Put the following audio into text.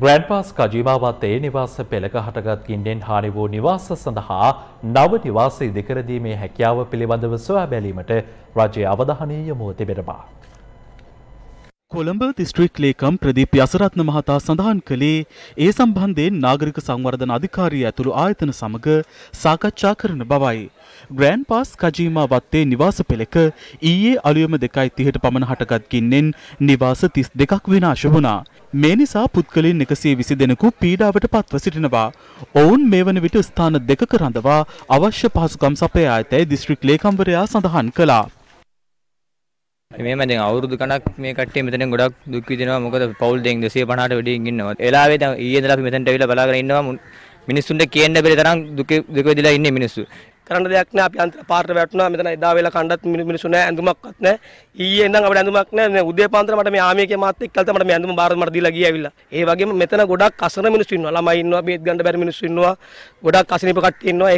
ග්‍රන්පාස් කජීමාවත්තේ නිවාස පෙළක හටගත් ගින්නෙන් හානි වූ නිවාස සඳහා නව නිවාස ඉදිකරදීමේ හැකියාව පිළිබඳව සොයා බැලීමට රජය අවධානය යොමු තිබෙනවා. කොළඹ දිස්ත්‍රික් ලේකම් ප්‍රදීප් යසරත්න මහතා සඳහන් කළේ ඒ සම්බන්ධයෙන් නාගරික සංවර්ධන අධිකාරිය ඇතුළු ආයතන සමග සාකච්ඡා කරන බවයි. ග්‍රෑන් පාස් කජීමා වත්තේ නිවාස පෙළක ඊයේ අලුයම දෙකයි තිහට පමණ හටගත් ගින්නෙන් නිවාස තිස් දෙකක් විනාශ වුණා. මේ නිසා පුද්ගලින් එකසේ විසි දෙනෙකු පීඩාවට පත්ව සිටිනවා. ඔවුන් මේ වන විට ස්ථාන දෙක කරඳවා අවශ්‍ය පහසුකම් සපය ඇතැයි දිස්ත්‍රික් ලේකම්වරයා සඳහන් කළා. මේමද අවුරුදු කනක් මේ කට මෙතන ගොඩක් දුක්විදිනවා මොකද පවල් දෙෙන් දෙසේ පනට වැඩි ඉන්නවා එලාවේ ඒ දලා මෙතැට වෙල බලාගරන්නවා මිනිස්සුන්ට කියන්න බෙල තරම් දුක දෙකවෙදිලා ඉන්න මිනිස්සු කරන්න දෙයක් නෑ අපි අන්තර පාරට වැටුණා මෙතන එදා වෙලා කණ්ඩත් මිනිස්සු නෑ ඇඳුමක්වත් නෑ ඊයේ ඉඳන් අපිට ඇඳුමක් නෑ මේ උදේ පාන්දර මට මේ ආමියගේ මාත් එක්ක කල්ත මට මේ ඇඳුම බාරද මට දීලා ගියේ ඇවිල්ලා ඒ වගේම මෙතන ගොඩක් අසරණ මිනිස්සු ඉන්නවා ළමයි ඉන්නවා බේත් ගන්න බැරි මිනිස්සු ඉන්නවා ගොඩක් අසනීප කට්ටිය ඉන්නවා